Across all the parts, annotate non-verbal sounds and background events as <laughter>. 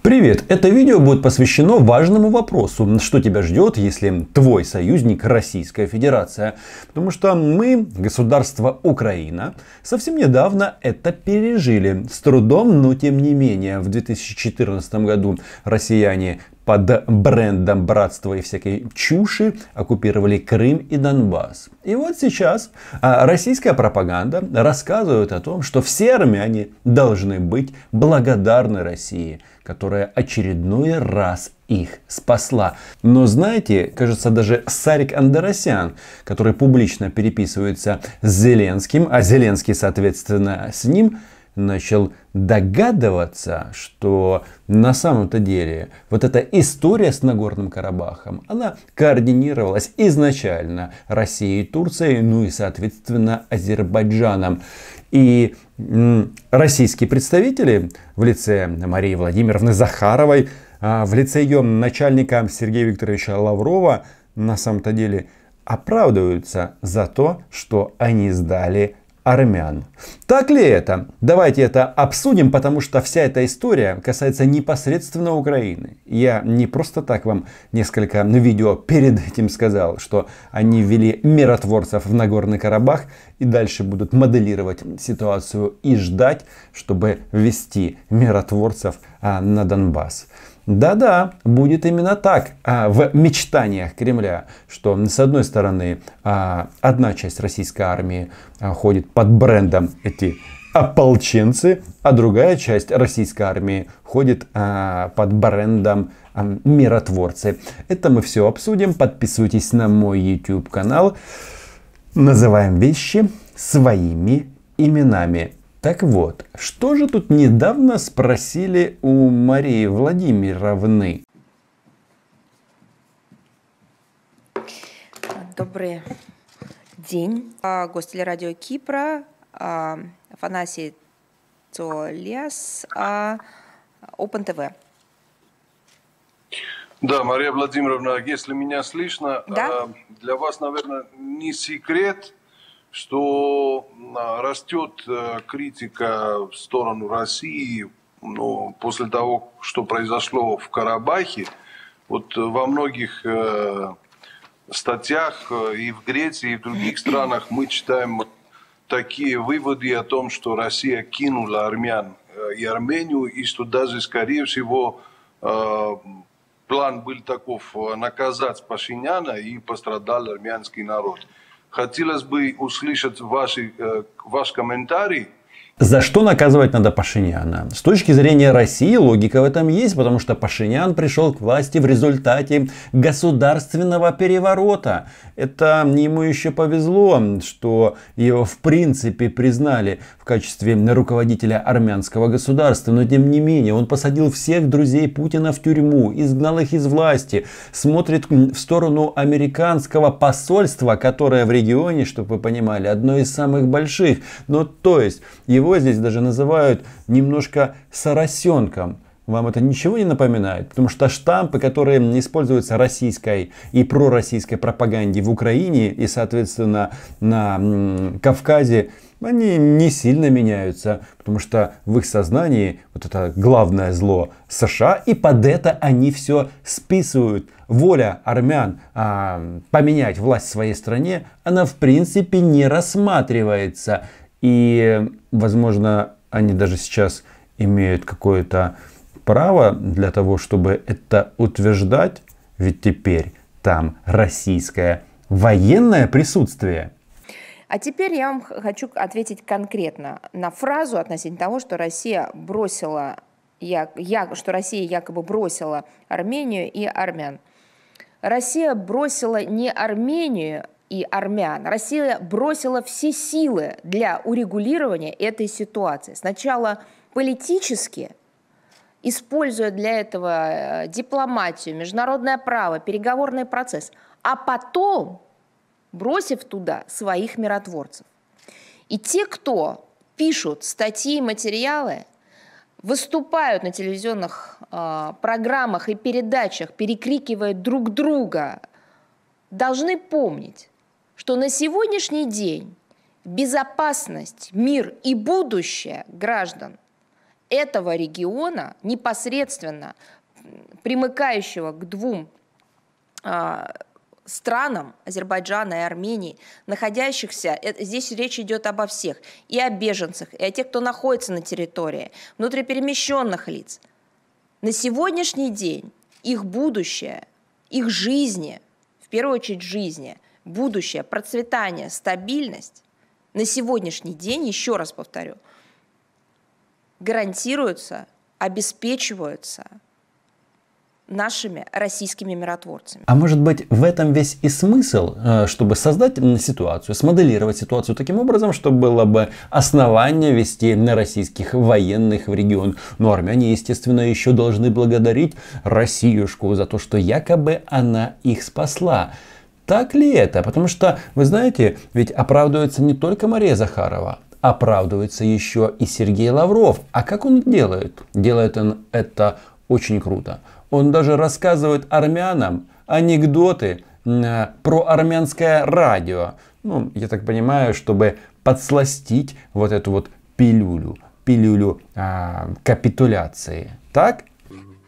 Привет! Это видео будет посвящено важному вопросу, что тебя ждет, если твой союзник Российская Федерация. Потому что мы, государство Украина, совсем недавно это пережили. С трудом, но тем не менее, в 2014 году россияне под брендом братства и всякой чуши оккупировали Крым и Донбасс. И вот сейчас а, российская пропаганда рассказывает о том, что все армяне должны быть благодарны России – которая очередной раз их спасла. Но знаете, кажется, даже Сарик Андерасян, который публично переписывается с Зеленским, а Зеленский, соответственно, с ним, начал догадываться, что на самом-то деле вот эта история с Нагорным Карабахом, она координировалась изначально Россией и Турцией, ну и, соответственно, Азербайджаном. И российские представители в лице Марии Владимировны Захаровой, а, в лице ее начальника Сергея Викторовича Лаврова на самом-то деле оправдываются за то, что они сдали армян. Так ли это? Давайте это обсудим, потому что вся эта история касается непосредственно Украины. Я не просто так вам несколько на видео перед этим сказал, что они ввели миротворцев в Нагорный Карабах и дальше будут моделировать ситуацию и ждать, чтобы ввести миротворцев а, на Донбасс. Да-да, будет именно так а в мечтаниях Кремля, что с одной стороны а, одна часть российской армии а, ходит под брендом эти ополченцы, а другая часть российской армии ходит под брендом миротворцы. Это мы все обсудим. Подписывайтесь на мой YouTube канал. Называем вещи своими именами. Так вот, что же тут недавно спросили у Марии Владимировны? Добрый день. А, гость для радио Кипра, а, Афанасий Цолес, а, Open TV. Да, Мария Владимировна, если меня слышно, да? для вас, наверное, не секрет, что а, растет э, критика в сторону России ну, после того, что произошло в Карабахе. Вот э, во многих э, статьях и в Греции, и в других <clears throat> странах мы читаем такие выводы о том, что Россия кинула армян и Армению, и что даже, скорее всего, план был таков наказать Пашиняна и пострадал армянский народ. Хотелось бы услышать ваши, э, ваш комментарий. За что наказывать надо Пашиняна? С точки зрения России логика в этом есть, потому что Пашинян пришел к власти в результате государственного переворота. Это ему еще повезло, что его в принципе признали в качестве руководителя армянского государства, но тем не менее он посадил всех друзей Путина в тюрьму, изгнал их из власти, смотрит в сторону американского посольства, которое в регионе, чтобы вы понимали, одно из самых больших. Ну то есть его здесь даже называют немножко соросенком вам это ничего не напоминает? Потому что штампы, которые используются российской и пророссийской пропаганде в Украине и, соответственно, на Кавказе, они не сильно меняются, потому что в их сознании вот это главное зло США, и под это они все списывают. Воля армян а, поменять власть в своей стране, она в принципе не рассматривается. И, возможно, они даже сейчас имеют какое-то права для того, чтобы это утверждать, ведь теперь там российское военное присутствие. А теперь я вам хочу ответить конкретно на фразу относительно того, что Россия бросила, я, я, что Россия якобы бросила Армению и армян. Россия бросила не Армению и армян. Россия бросила все силы для урегулирования этой ситуации. Сначала политически – используя для этого э, дипломатию, международное право, переговорный процесс, а потом бросив туда своих миротворцев. И те, кто пишут статьи и материалы, выступают на телевизионных э, программах и передачах, перекрикивая друг друга, должны помнить, что на сегодняшний день безопасность, мир и будущее граждан – этого региона, непосредственно примыкающего к двум а, странам Азербайджана и Армении, находящихся, э, здесь речь идет обо всех, и о беженцах, и о тех, кто находится на территории, внутриперемещенных лиц. На сегодняшний день их будущее, их жизни, в первую очередь жизни, будущее, процветание, стабильность на сегодняшний день, еще раз повторю – гарантируются, обеспечиваются нашими российскими миротворцами. А может быть в этом весь и смысл, э, чтобы создать ситуацию, смоделировать ситуацию таким образом, чтобы было бы основание вести на российских военных в регион. Но ну, армяне, естественно, еще должны благодарить Россиюшку за то, что якобы она их спасла. Так ли это? Потому что, вы знаете, ведь оправдывается не только Мария Захарова, оправдывается еще и Сергей Лавров. А как он делает? Делает он это очень круто. Он даже рассказывает армянам анекдоты э, про армянское радио. Ну, я так понимаю, чтобы подсластить вот эту вот пилюлю, пилюлю а, капитуляции. Так?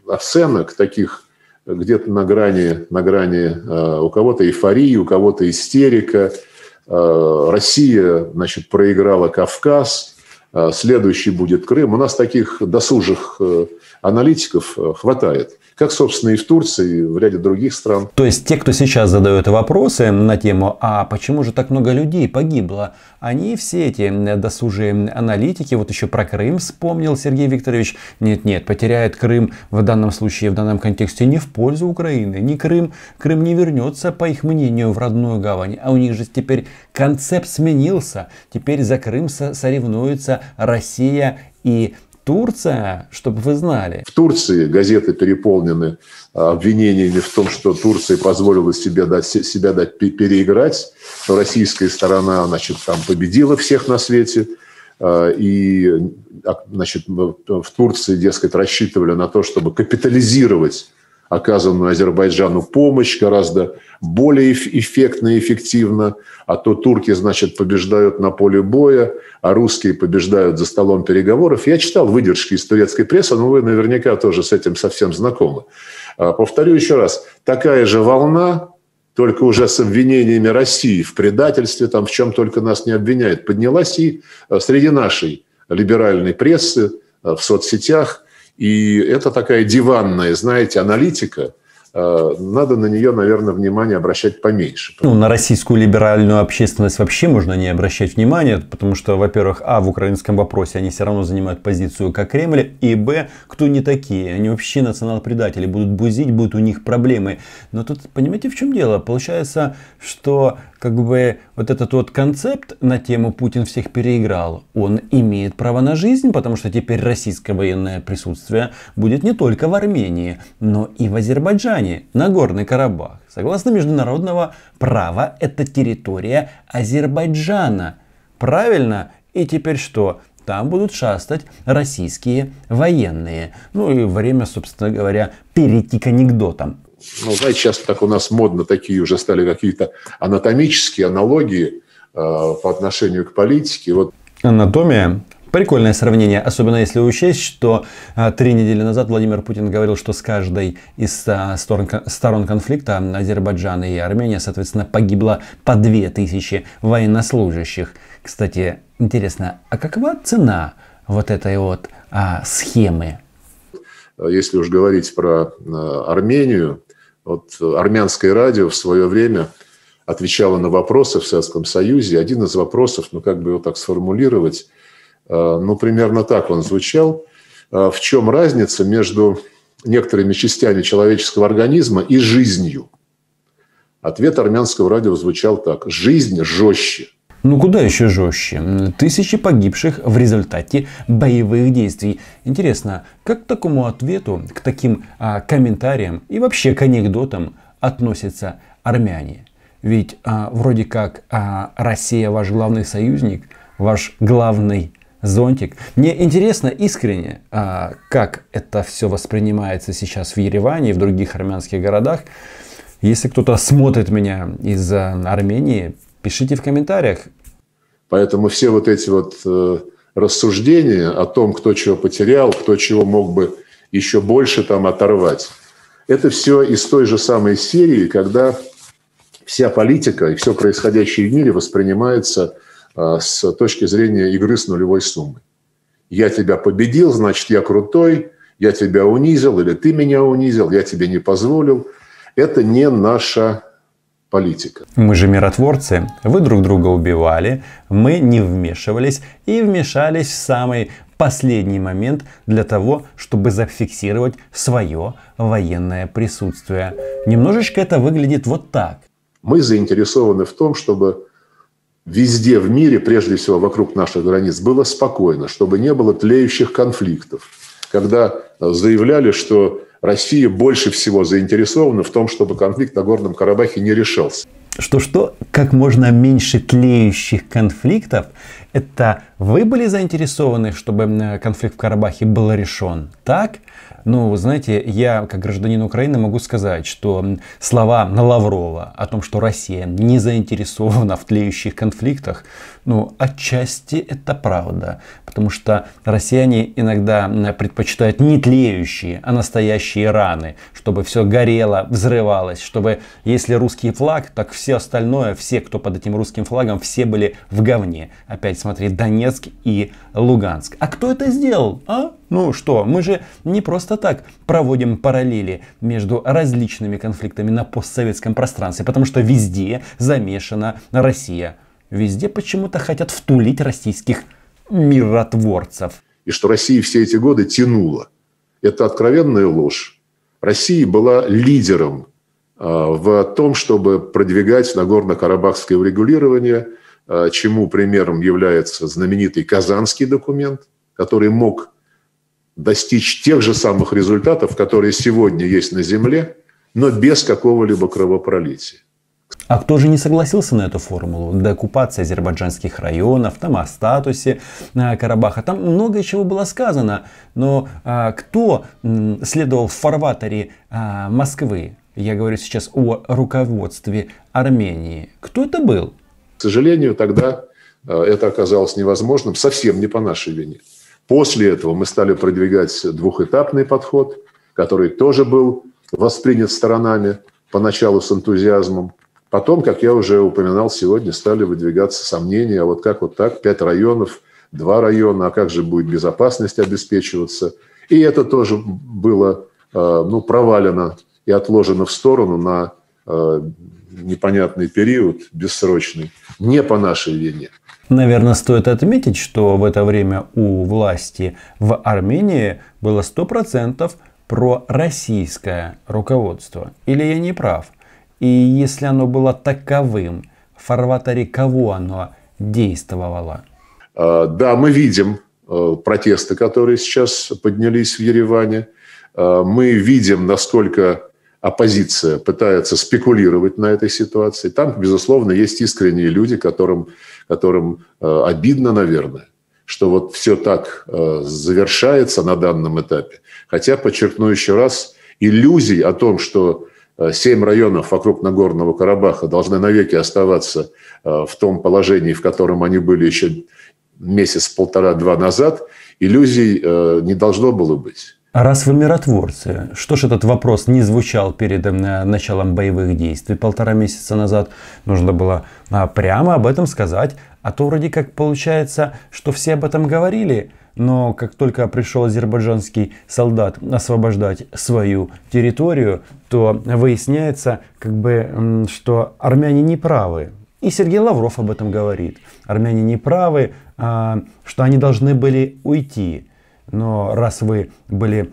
Оценок а таких где-то на грани, на грани а, у кого-то эйфории, у кого-то истерика – Э, Россия, значит, проиграла Кавказ, Э, следующий будет Крым. У нас таких досужих э, аналитиков э, хватает. Как, собственно, и в Турции, и в ряде других стран. То есть те, кто сейчас задают вопросы на тему, а почему же так много людей погибло, они все эти досужие аналитики, вот еще про Крым вспомнил Сергей Викторович, нет-нет, потеряет Крым в данном случае, в данном контексте не в пользу Украины, не Крым, Крым не вернется, по их мнению, в родную гавань, а у них же теперь Концепт сменился. Теперь за Крым соревнуются Россия и Турция, чтобы вы знали. В Турции газеты переполнены а, обвинениями в том, что Турция позволила себе дать, себя дать переиграть, российская сторона значит, там победила всех на свете. А, и а, значит, в Турции, дескать, рассчитывали на то, чтобы капитализировать оказанную Азербайджану помощь гораздо более эффектно и эффективно, а то турки, значит, побеждают на поле боя, а русские побеждают за столом переговоров. Я читал выдержки из турецкой прессы, но вы наверняка тоже с этим совсем знакомы. А, повторю еще раз, такая же волна, только уже с обвинениями России в предательстве, там в чем только нас не обвиняют, поднялась и а, среди нашей либеральной прессы, а, в соцсетях, и это такая диванная, знаете, аналитика – Э, надо на нее, наверное, внимание обращать поменьше. Ну, на российскую либеральную общественность вообще можно не обращать внимания, потому что, во-первых, а, в украинском вопросе они все равно занимают позицию как Кремль, и б, кто не такие, они вообще национал-предатели, будут бузить, будут у них проблемы. Но тут, понимаете, в чем дело? Получается, что как бы вот этот вот концепт на тему «Путин всех переиграл», он имеет право на жизнь, потому что теперь российское военное присутствие будет не только в Армении, но и в Азербайджане Название – Нагорный Карабах. Согласно международного права, это территория Азербайджана. Правильно? И теперь что? Там будут шастать российские военные. Ну и время, собственно говоря, перейти к анекдотам. Ну, знаете, сейчас так у нас модно такие уже стали какие-то анатомические аналогии э, по отношению к политике. Вот. Анатомия Прикольное сравнение, особенно если учесть, что а, три недели назад Владимир Путин говорил, что с каждой из а, сторон, сторон конфликта Азербайджан и Армения, соответственно, погибло по 2000 военнослужащих. Кстати, интересно, а какова цена вот этой вот а, схемы? Если уж говорить про а, Армению, вот армянское радио в свое время отвечало на вопросы в Советском Союзе. Один из вопросов, ну как бы его так сформулировать – Э, ну, примерно так он звучал. Э, в чем разница между некоторыми частями человеческого организма и жизнью? Ответ армянского радио звучал так. Жизнь жестче. Ну куда еще жестче? Тысячи погибших в результате боевых действий. Интересно, как к такому ответу, к таким а, комментариям и вообще к анекдотам относятся армяне? Ведь а, вроде как а, Россия ваш главный союзник, ваш главный зонтик. Мне интересно искренне, а, как это все воспринимается сейчас в Ереване и в других армянских городах. Если кто-то смотрит меня из э, Армении, пишите в комментариях. Поэтому все вот эти вот э, рассуждения о том, кто чего потерял, кто чего мог бы еще больше там оторвать, это все из той же самой серии, когда вся политика и все происходящее в мире воспринимается – Э, с точки зрения игры с нулевой суммой. Я тебя победил, значит, я крутой, я тебя унизил или ты меня унизил, я тебе не позволил. Это не наша политика. Мы же миротворцы. Вы друг друга убивали, мы не вмешивались и вмешались в самый последний момент для того, чтобы зафиксировать свое военное присутствие. Немножечко это выглядит вот так. Мы заинтересованы в том, чтобы везде в мире, прежде всего вокруг наших границ, было спокойно, чтобы не было тлеющих конфликтов. Когда э, заявляли, что Россия больше всего заинтересована в том, чтобы конфликт на Горном Карабахе не решался. Что-что? Как можно меньше тлеющих конфликтов – это вы были заинтересованы, чтобы конфликт в Карабахе был решен? Так? Ну, знаете, я как гражданин Украины могу сказать, что слова на Лаврова о том, что Россия не заинтересована в тлеющих конфликтах, ну, отчасти это правда. Потому что россияне иногда предпочитают не тлеющие, а настоящие раны, чтобы все горело, взрывалось, чтобы если русский флаг, так все остальное, все, кто под этим русским флагом, все были в говне. Опять Смотреть Донецк и Луганск. А кто это сделал, а? Ну что, мы же не просто так проводим параллели между различными конфликтами на постсоветском пространстве, потому что везде замешана Россия. Везде почему-то хотят втулить российских миротворцев. И что Россия все эти годы тянула. Это откровенная ложь. Россия была лидером а, в том, чтобы продвигать Нагорно-Карабахское урегулирование – а, чему примером является знаменитый Казанский документ, который мог достичь тех же самых результатов, которые сегодня есть на Земле, но без какого-либо кровопролития. А кто же не согласился на эту формулу? Деоккупация азербайджанских районов, там о статусе э, Карабаха, там много чего было сказано. Но а, кто следовал в фарватере а, Москвы? Я говорю сейчас о руководстве Армении. Кто это был? К сожалению, тогда э, это оказалось невозможным, совсем не по нашей вине. После этого мы стали продвигать двухэтапный подход, который тоже был воспринят сторонами поначалу с энтузиазмом. Потом, как я уже упоминал сегодня, стали выдвигаться сомнения, а вот как вот так, пять районов, два района, а как же будет безопасность обеспечиваться. И это тоже было э, ну, провалено и отложено в сторону на Э, непонятный период, бессрочный, не по нашей вине. Наверное, стоит отметить, что в это время у власти в Армении было 100% пророссийское руководство. Или я не прав? И если оно было таковым, в фарватере кого оно действовало? Э, да, мы видим э, протесты, которые сейчас поднялись в Ереване. Мы видим, насколько оппозиция пытается спекулировать на этой ситуации. Там, безусловно, есть искренние люди, которым, которым э, обидно, наверное, что вот все так э, завершается на данном этапе. Хотя, подчеркну еще раз, иллюзий о том, что э, семь районов вокруг Нагорного Карабаха должны навеки оставаться в том положении, в котором они были еще месяц, полтора, два назад, иллюзий не должно было быть. Раз вы миротворцы, что ж этот вопрос не звучал перед э, началом боевых действий полтора месяца назад? Нужно было а, прямо об этом сказать, а то вроде как получается, что все об этом говорили, но как только пришел азербайджанский солдат освобождать свою территорию, то выясняется, как бы, что армяне не правы. И Сергей Лавров об этом говорит. Армяне не правы, а, что они должны были уйти но раз вы были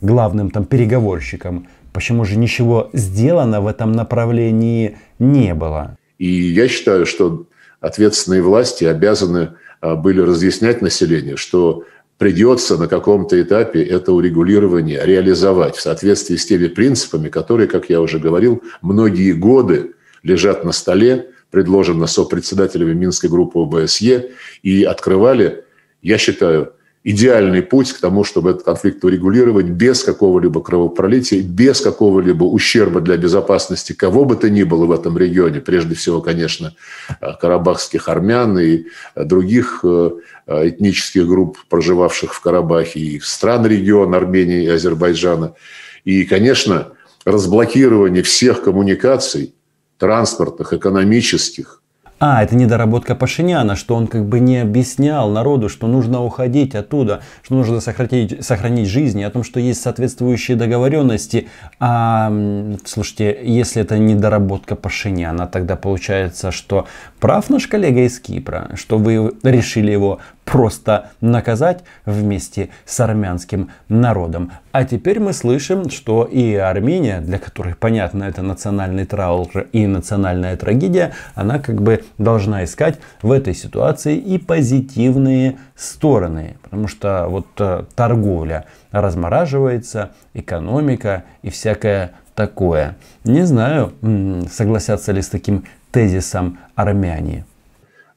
главным там переговорщиком, почему же ничего сделано в этом направлении не было? И я считаю, что ответственные власти обязаны а, были разъяснять населению, что придется на каком-то этапе это урегулирование реализовать в соответствии с теми принципами, которые, как я уже говорил, многие годы лежат на столе, предложены сопредседателями Минской группы ОБСЕ, и открывали, я считаю, идеальный путь к тому, чтобы этот конфликт урегулировать без какого-либо кровопролития, без какого-либо ущерба для безопасности кого бы то ни было в этом регионе, прежде всего, конечно, э, карабахских армян и э, других э, этнических групп, проживавших в Карабахе, и стран региона Армении и Азербайджана. И, конечно, разблокирование всех коммуникаций, транспортных, экономических, а, это недоработка Пашиняна, что он как бы не объяснял народу, что нужно уходить оттуда, что нужно сохранить, сохранить жизнь, о том, что есть соответствующие договоренности. А, слушайте, если это недоработка Пашиняна, тогда получается, что прав наш коллега из Кипра, что вы решили его просто наказать вместе с армянским народом. А теперь мы слышим, что и Армения, для которой, понятно, это национальный траур и национальная трагедия, она как бы должна искать в этой ситуации и позитивные стороны. Потому что вот э, торговля размораживается, экономика и всякое такое. Не знаю, согласятся ли с таким тезисом армяне.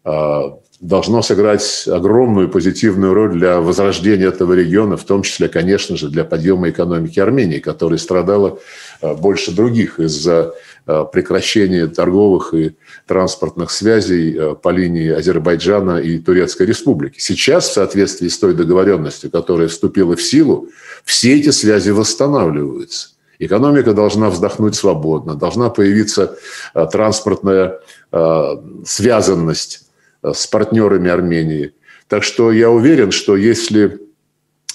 А, должно сыграть огромную позитивную роль для возрождения этого региона, в том числе, конечно же, для подъема экономики Армении, которая страдала э, больше других из-за э, прекращения торговых и транспортных связей э, по линии Азербайджана и Турецкой Республики. Сейчас, в соответствии с той договоренностью, которая вступила в силу, все эти связи восстанавливаются. Экономика должна вздохнуть свободно, должна появиться транспортная связанность Э, с партнерами Армении. Так что я уверен, что если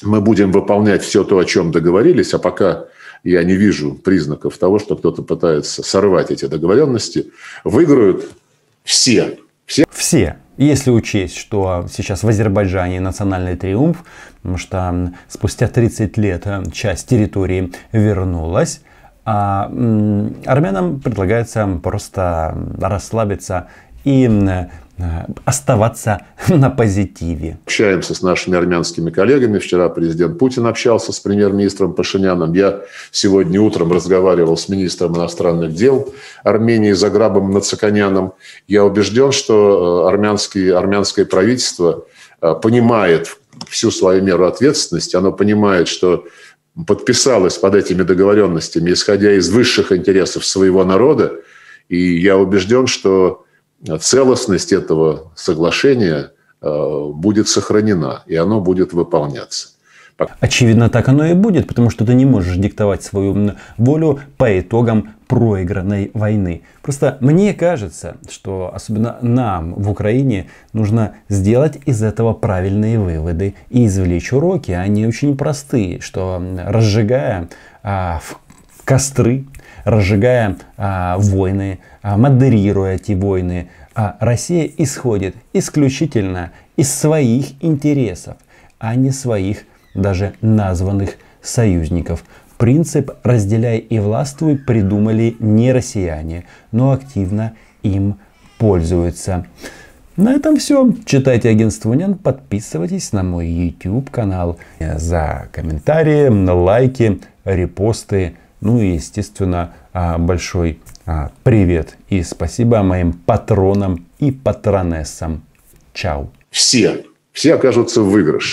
мы будем выполнять все то, о чем договорились, а пока я не вижу признаков того, что кто-то пытается сорвать эти договоренности, выиграют все. Все. все. Если учесть, что сейчас в Азербайджане национальный триумф, потому что спустя 30 лет э, часть территории вернулась, а армянам предлагается просто расслабиться и Э, оставаться <laughs> на позитиве. Общаемся с нашими армянскими коллегами. Вчера президент Путин общался с премьер-министром Пашиняном. Я сегодня утром разговаривал с министром иностранных дел Армении за грабом Нацаканяном. Я убежден, что э, армянский, армянское правительство э, понимает всю свою меру ответственности. Оно понимает, что подписалось под этими договоренностями, исходя из высших интересов своего народа. И я убежден, что целостность этого соглашения э, будет сохранена, и оно будет выполняться. Очевидно, так оно и будет, потому что ты не можешь диктовать свою волю по итогам проигранной войны. Просто мне кажется, что особенно нам в Украине нужно сделать из этого правильные выводы и извлечь уроки. Они очень простые, что разжигая а, в костры разжигая а, войны, а, модерируя эти войны, а Россия исходит исключительно из своих интересов, а не своих даже названных союзников. Принцип «разделяй и властвуй» придумали не россияне, но активно им пользуются. На этом все. Читайте агентство Унян, подписывайтесь на мой YouTube канал за комментарии, лайки, репосты. Ну и, естественно, а, большой а, привет и спасибо моим патронам и патронессам. Чао. Все, все окажутся в выигрыше.